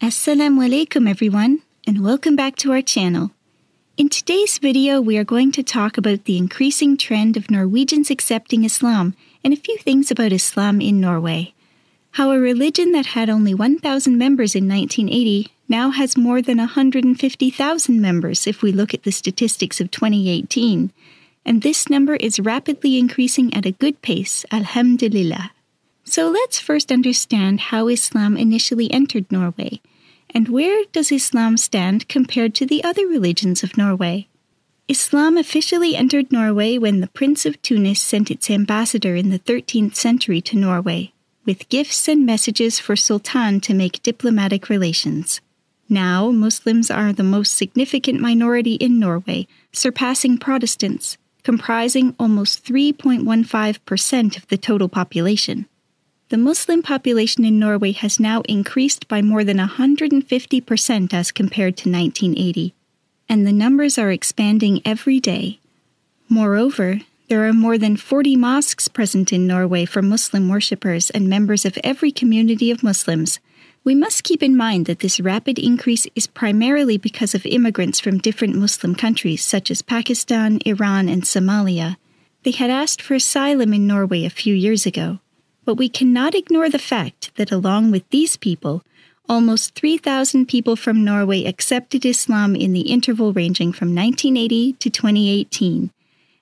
Assalamu alaikum everyone and welcome back to our channel. In today's video we are going to talk about the increasing trend of Norwegians accepting Islam and a few things about Islam in Norway. How a religion that had only 1,000 members in 1980 now has more than 150,000 members if we look at the statistics of 2018. And this number is rapidly increasing at a good pace, alhamdulillah. So let's first understand how Islam initially entered Norway, and where does Islam stand compared to the other religions of Norway? Islam officially entered Norway when the Prince of Tunis sent its ambassador in the 13th century to Norway, with gifts and messages for Sultan to make diplomatic relations. Now, Muslims are the most significant minority in Norway, surpassing Protestants, comprising almost 3.15% of the total population. The Muslim population in Norway has now increased by more than 150% as compared to 1980, and the numbers are expanding every day. Moreover, there are more than 40 mosques present in Norway for Muslim worshippers and members of every community of Muslims. We must keep in mind that this rapid increase is primarily because of immigrants from different Muslim countries such as Pakistan, Iran, and Somalia. They had asked for asylum in Norway a few years ago. But we cannot ignore the fact that along with these people, almost 3,000 people from Norway accepted Islam in the interval ranging from 1980 to 2018,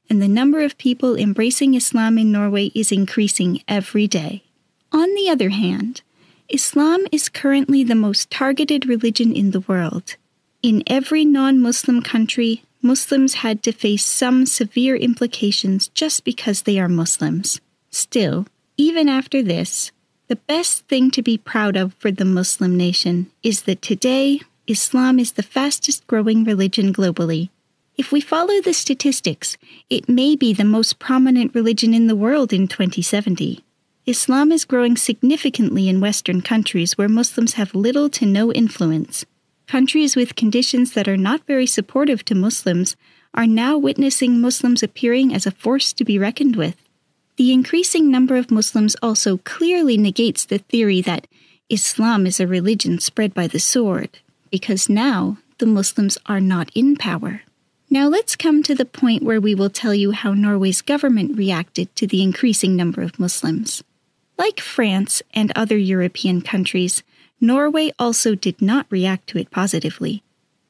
and the number of people embracing Islam in Norway is increasing every day. On the other hand, Islam is currently the most targeted religion in the world. In every non Muslim country, Muslims had to face some severe implications just because they are Muslims. Still, even after this, the best thing to be proud of for the Muslim nation is that today Islam is the fastest growing religion globally. If we follow the statistics, it may be the most prominent religion in the world in 2070. Islam is growing significantly in Western countries where Muslims have little to no influence. Countries with conditions that are not very supportive to Muslims are now witnessing Muslims appearing as a force to be reckoned with. The increasing number of Muslims also clearly negates the theory that Islam is a religion spread by the sword, because now the Muslims are not in power. Now let's come to the point where we will tell you how Norway's government reacted to the increasing number of Muslims. Like France and other European countries, Norway also did not react to it positively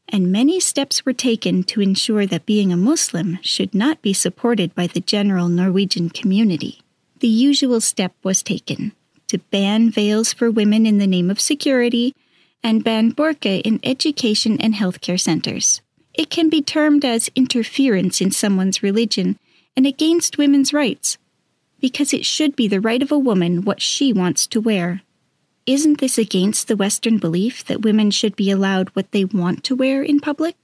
and many steps were taken to ensure that being a Muslim should not be supported by the general Norwegian community. The usual step was taken to ban veils for women in the name of security and ban burqa in education and healthcare centers. It can be termed as interference in someone's religion and against women's rights because it should be the right of a woman what she wants to wear isn't this against the Western belief that women should be allowed what they want to wear in public?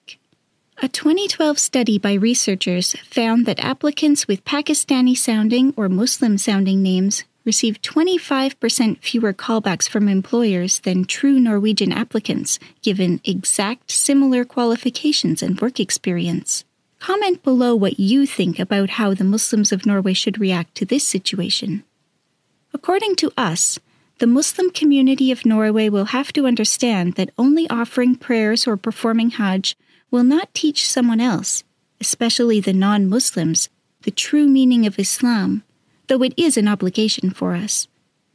A 2012 study by researchers found that applicants with Pakistani sounding or Muslim sounding names received 25% fewer callbacks from employers than true Norwegian applicants given exact similar qualifications and work experience. Comment below what you think about how the Muslims of Norway should react to this situation. According to us, the Muslim community of Norway will have to understand that only offering prayers or performing Hajj will not teach someone else, especially the non Muslims, the true meaning of Islam, though it is an obligation for us.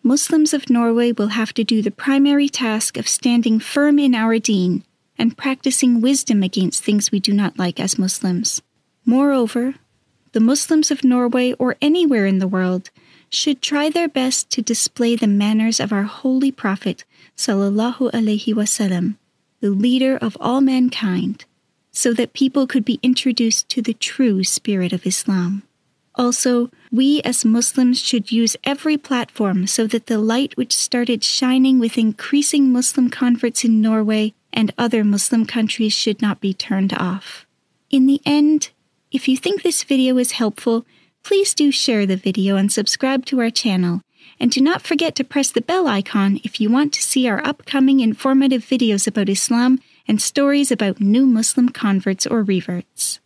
Muslims of Norway will have to do the primary task of standing firm in our deen and practicing wisdom against things we do not like as Muslims. Moreover, the Muslims of Norway or anywhere in the world should try their best to display the manners of our holy prophet sallallahu alaihi wasallam, the leader of all mankind, so that people could be introduced to the true spirit of Islam. Also, we as Muslims should use every platform so that the light which started shining with increasing Muslim converts in Norway and other Muslim countries should not be turned off. In the end, if you think this video is helpful, Please do share the video and subscribe to our channel. And do not forget to press the bell icon if you want to see our upcoming informative videos about Islam and stories about new Muslim converts or reverts.